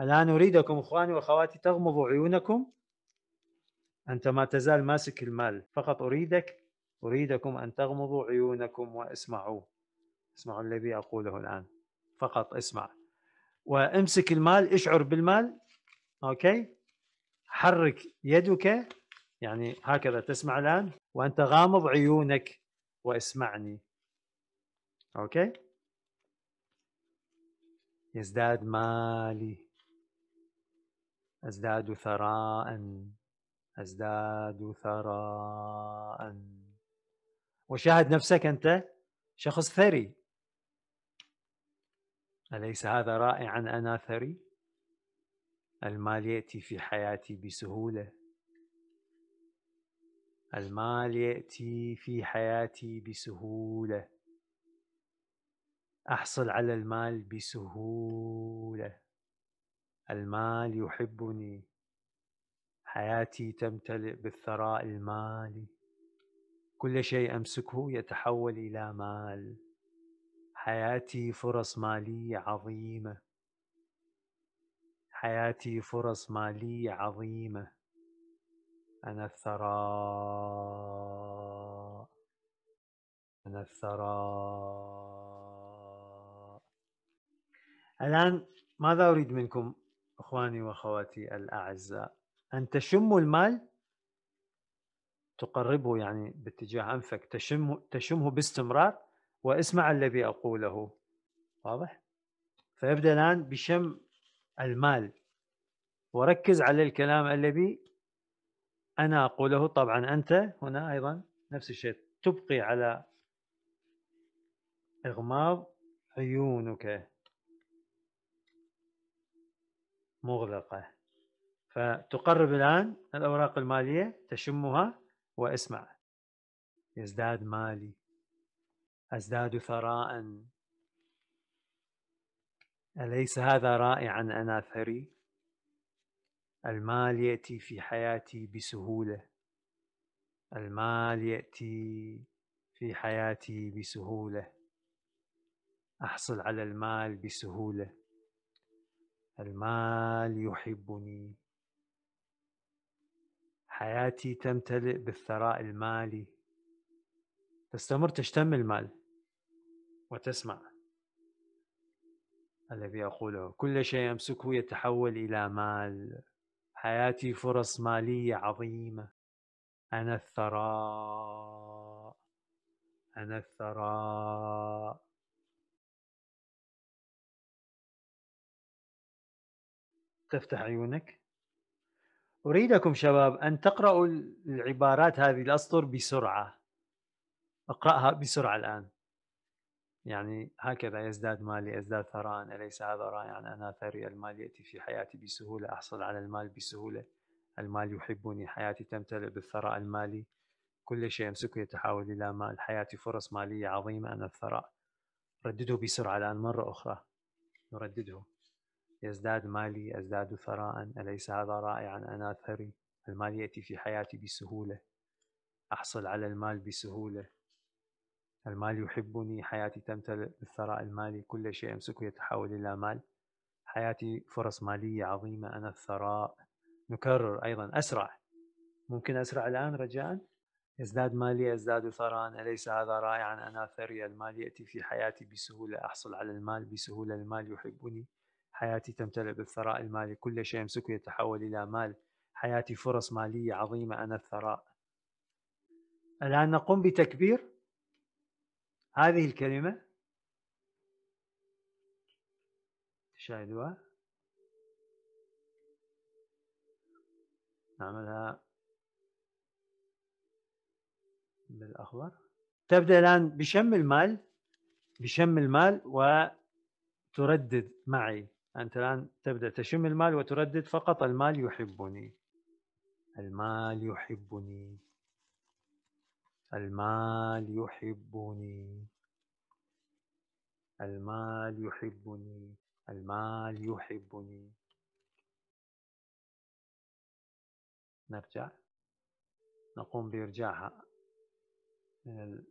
الآن أريدكم إخواني وأخواتي تغمضوا عيونكم أنت ما تزال ماسك المال فقط أريدك أريدكم أن تغمضوا عيونكم واسمعوا اسمعوا الذي أقوله الآن فقط اسمع وامسك المال اشعر بالمال أوكي حرك يدك يعني هكذا تسمع الآن وأنت غامض عيونك واسمعني أوكي يزداد مالي أزداد ثراء أزداد ثراء وشاهد نفسك أنت شخص ثري أليس هذا رائعا أنا ثري؟ المال يأتي في حياتي بسهولة المال يأتي في حياتي بسهولة أحصل على المال بسهولة المال يحبني حياتي تمتلئ بالثراء المالي كل شيء امسكه يتحول الى مال حياتي فرص ماليه عظيمه حياتي فرص ماليه عظيمه انا الثراء انا الثراء الان ماذا اريد منكم إخواني وأخواتي الأعزاء أن تشموا المال تقربه يعني باتجاه أنفك تشمه, تشمه باستمرار واسمع الذي أقوله واضح؟ فيبدأ الآن بشم المال وركز على الكلام الذي أنا أقوله طبعا أنت هنا أيضا نفس الشيء تبقي على إغماض عيونك مغلقة فتقرب الآن الأوراق المالية تشمها واسمع يزداد مالي أزداد ثراء أليس هذا رائعا أنا ثري المال يأتي في حياتي بسهولة المال يأتي في حياتي بسهولة أحصل على المال بسهولة المال يحبني حياتي تمتلئ بالثراء المالي تستمر تشتم المال وتسمع الذي أقوله كل شيء أمسكه يتحول إلى مال حياتي فرص مالية عظيمة أنا الثراء أنا الثراء تفتح عيونك أريدكم شباب أن تقرأوا العبارات هذه الأسطر بسرعة أقرأها بسرعة الآن يعني هكذا يزداد مالي يزداد ثراء أليس هذا رائعا يعني أنا ثري المال يأتي في حياتي بسهولة أحصل على المال بسهولة المال يحبني حياتي تمتلئ بالثراء المالي كل شيء أمسكه يتحول إلى مال حياتي فرص مالية عظيمة أنا الثراء ردده بسرعة الآن مرة أخرى نردده يزداد مالي أزداد ثراء أليس هذا رائعا أنا ثري المال يأتي في حياتي بسهولة أحصل على المال بسهولة المال يحبني حياتي تمتلئ بالثراء المالي كل شيء أمسكه يتحول إلى مال حياتي فرص مالية عظيمة أنا الثراء نكرر أيضا أسرع ممكن أسرع الآن رجاء يزداد مالي أزداد ثراء أليس هذا رائعا أنا ثري المال يأتي في حياتي بسهولة أحصل على المال بسهولة المال يحبني حياتي تمتلئ بالثراء المالي كل شيء أمسكه يتحول إلى مال حياتي فرص مالية عظيمة أنا الثراء الآن نقوم بتكبير هذه الكلمة تشاهدوها نعملها بالأخضر تبدأ الآن بشم المال بشم المال وتردد معي أنت الآن تبدأ تشم المال وتردد فقط المال يحبني المال يحبني المال يحبني المال يحبني المال يحبني نرجع نقوم بإرجاعها من ال...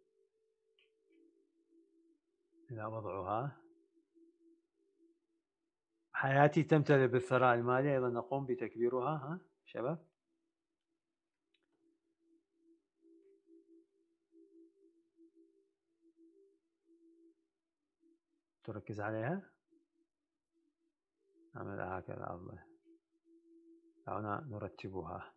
إلى وضعها حياتي تمتلئ بالثراء المالي أيضا نقوم بتكبيرها ها شباب تركز عليها نعملها هكذا أفضل دعونا نرتبها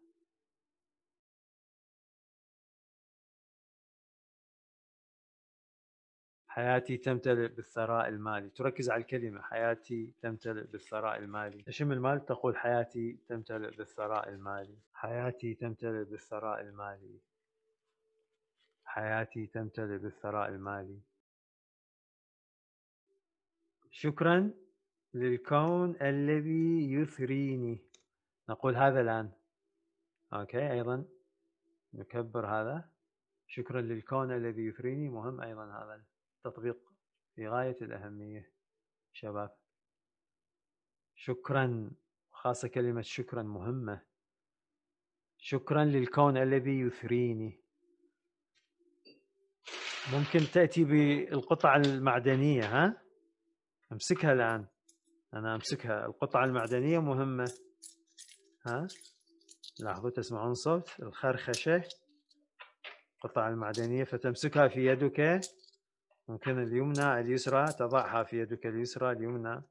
حياتي تمتلئ بالثراء المالي تركز على الكلمة حياتي تمتلئ بالثراء المالي تشم المال تقول حياتي تمتلئ بالثراء المالي حياتي تمتلئ بالثراء المالي حياتي تمتلئ بالثراء المالي شكرا للكون الذي يثريني نقول هذا الآن أوكي أيضا نكبر هذا شكرا للكون الذي يثريني مهم أيضا هذا تطبيق في غاية الأهمية شباب شكرا خاصة كلمة شكرا مهمة شكرا للكون الذي يثريني ممكن تأتي بالقطع المعدنية ها امسكها الآن أنا امسكها القطعة المعدنية مهمة ها لاحظوا تسمعون صوت الخرخشة القطعة المعدنية فتمسكها في يدك ممكن اليمنى اليسرى تضعها في يدك اليسرى اليمنى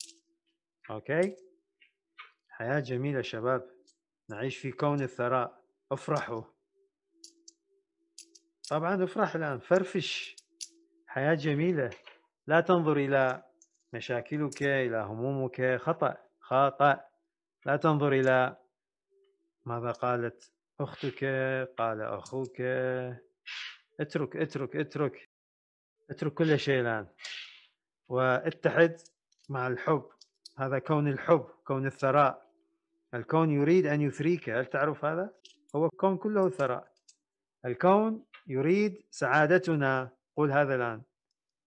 أوكي حياة جميلة شباب نعيش في كون الثراء افرحوا طبعا افرح الآن فرفش حياة جميلة لا تنظر إلى مشاكلك إلى همومك خطأ خاطئ لا تنظر إلى ماذا قالت أختك قال أخوك اترك اترك اترك اترك كل شيء الآن واتحد مع الحب هذا كون الحب كون الثراء الكون يريد أن يثريك هل تعرف هذا؟ هو الكون كله ثراء الكون يريد سعادتنا قل هذا الآن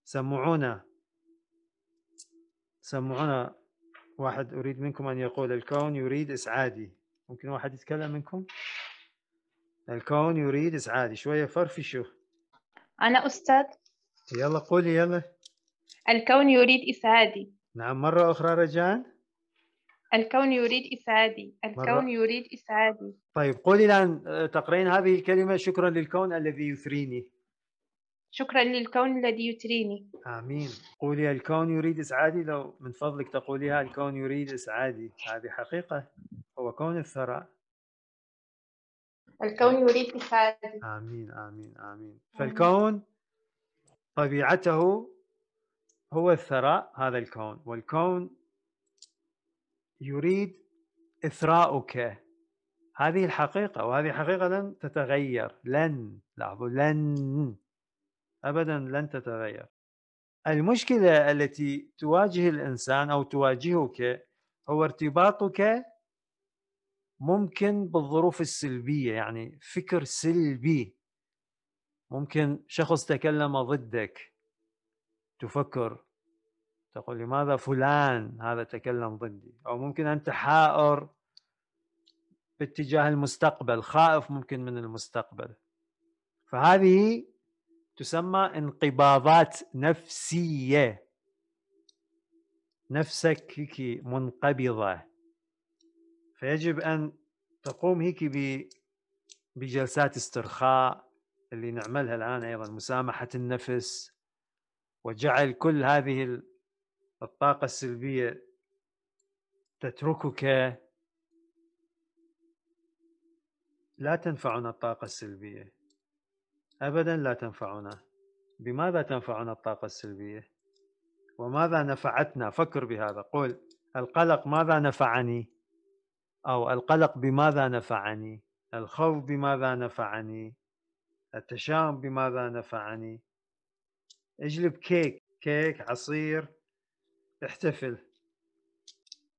سمعونا سمعونا واحد أريد منكم أن يقول الكون يريد إسعادي ممكن واحد يتكلم منكم الكون يريد إسعادي شوية فرفشوا أنا أستاذ يلا قولي يلا الكون يريد إسعادي نعم مرة أخرى رجاء الكون يريد إسعادي الكون مرة. يريد إسعادي طيب قولي الآن آه، تقرين هذه الكلمة شكرا للكون الذي يثريني شكرا للكون الذي يثريني آمين قولي الكون يريد إسعادي لو من فضلك تقوليها الكون يريد إسعادي هذه حقيقة هو كون الثراء الكون يريد إسعادي آمين آمين آمين فالكون طبيعته هو الثراء هذا الكون والكون يريد إثراؤك هذه الحقيقة وهذه حقيقة لن تتغير لن لاحظوا لن أبدا لن تتغير المشكلة التي تواجه الإنسان أو تواجهك هو ارتباطك ممكن بالظروف السلبية يعني فكر سلبي ممكن شخص تكلم ضدك تفكر تقول لماذا فلان هذا تكلم ضدي او ممكن انت حائر باتجاه المستقبل خائف ممكن من المستقبل فهذه تسمى انقباضات نفسيه نفسك هيك منقبضه فيجب ان تقوم هيك بجلسات استرخاء اللي نعملها الآن أيضا مسامحة النفس وجعل كل هذه الطاقة السلبية تتركك لا تنفعنا الطاقة السلبية أبدا لا تنفعنا بماذا تنفعنا الطاقة السلبية وماذا نفعتنا فكر بهذا قل القلق ماذا نفعني أو القلق بماذا نفعني الخوف بماذا نفعني التشاؤم بماذا نفعني اجلب كيك كيك عصير احتفل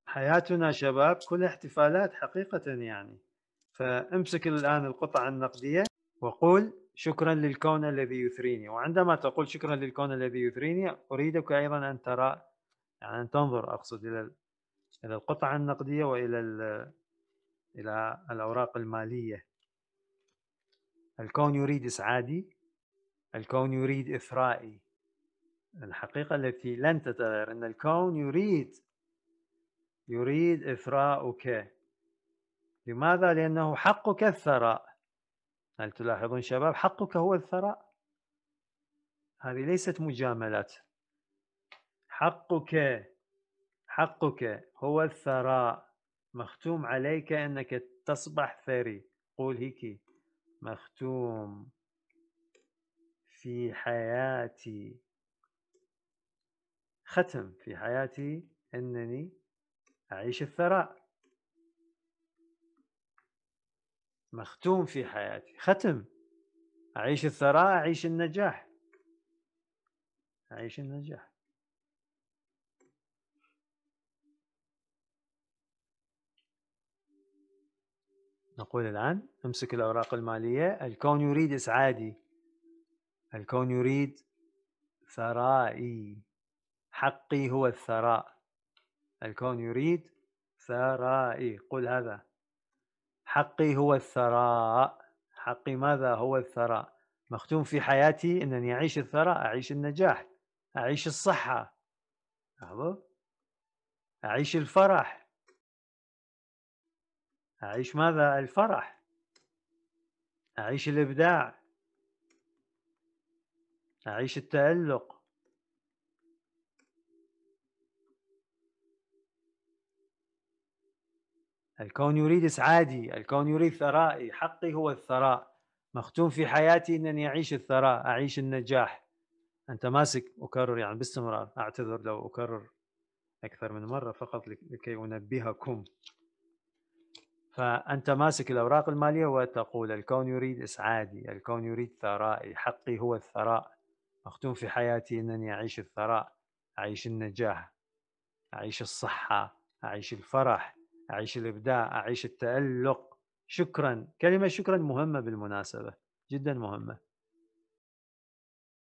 حياتنا شباب كلها احتفالات حقيقة يعني فامسك الآن القطع النقدية وقول شكرا للكون الذي يثريني وعندما تقول شكرا للكون الذي يثريني أريدك أيضا أن ترى يعني أن تنظر أقصد إلى إلى القطع النقدية وإلى إلى الأوراق المالية الكون يريد إسعادي الكون يريد إثرائي الحقيقة التي لن تتغير أن الكون يريد يريد إثراءك لماذا؟ لأنه حقك الثراء هل تلاحظون شباب حقك هو الثراء هذه ليست مجاملات حقك حقك هو الثراء مختوم عليك أنك تصبح ثري قول هيكي مختوم في حياتي ختم في حياتي أنني أعيش الثراء مختوم في حياتي ختم أعيش الثراء أعيش النجاح أعيش النجاح نقول الآن امسك الأوراق المالية الكون يريد إسعادي الكون يريد ثرائي حقي هو الثراء الكون يريد ثرائي قل هذا حقي هو الثراء حقي ماذا هو الثراء مختوم في حياتي أنني أعيش الثراء أعيش النجاح أعيش الصحة أعيش الفرح أعيش ماذا؟ الفرح أعيش الإبداع أعيش التألق الكون يريد إسعادي الكون يريد ثرائي حقي هو الثراء مختوم في حياتي أنني أعيش الثراء أعيش النجاح أنت ماسك أكرر يعني باستمرار أعتذر لو أكرر أكثر من مرة فقط لكي أنبهكم فأنت ماسك الأوراق المالية وتقول الكون يريد إسعادي الكون يريد ثرائي حقي هو الثراء مختوم في حياتي أنني أعيش الثراء أعيش النجاح أعيش الصحة أعيش الفرح أعيش الإبداع أعيش التألق شكرا كلمة شكرا مهمة بالمناسبة جدا مهمة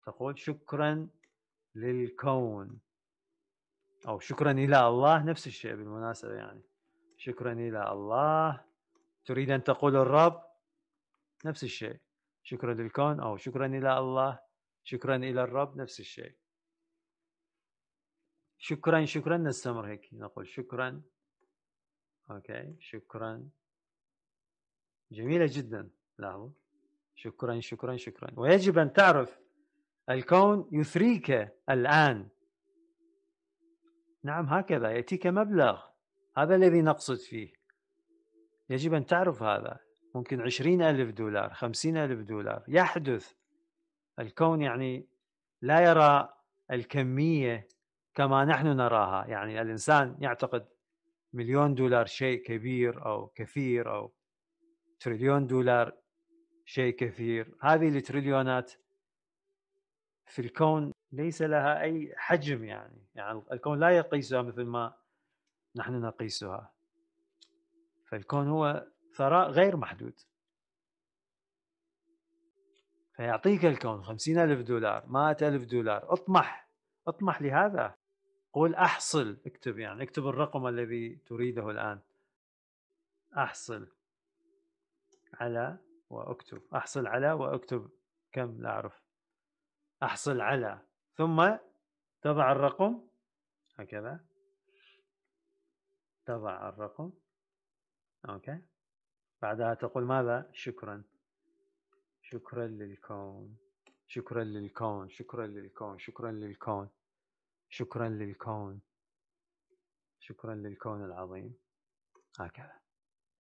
تقول شكرا للكون أو شكرا إلى الله نفس الشيء بالمناسبة يعني شكرا إلى الله تريد أن تقول الرب نفس الشيء شكرا للكون أو شكرا إلى الله شكرا إلى الرب نفس الشيء شكرا شكرا نستمر هيك نقول شكرا أوكي شكرا جميلة جدا لاحظوا شكرا شكرا شكرا ويجب أن تعرف الكون يثريك الآن نعم هكذا يأتيك مبلغ هذا الذي نقصد فيه يجب أن تعرف هذا ممكن عشرين ألف دولار خمسين ألف دولار يحدث الكون يعني لا يرى الكمية كما نحن نراها يعني الإنسان يعتقد مليون دولار شيء كبير أو كثير أو تريليون دولار شيء كثير هذه التريليونات في الكون ليس لها أي حجم يعني يعني الكون لا يقيسها مثل ما نحن نقيسها فالكون هو ثراء غير محدود فيعطيك الكون خمسين ألف دولار مائة ألف دولار اطمح اطمح لهذا قل أحصل اكتب يعني اكتب الرقم الذي تريده الآن أحصل على وأكتب أحصل على وأكتب كم لا أعرف أحصل على ثم تضع الرقم هكذا تضع الرقم أوكي بعدها تقول ماذا شكرا شكرا للكون شكرا للكون شكرا للكون شكرا للكون شكرا للكون شكرا للكون العظيم هكذا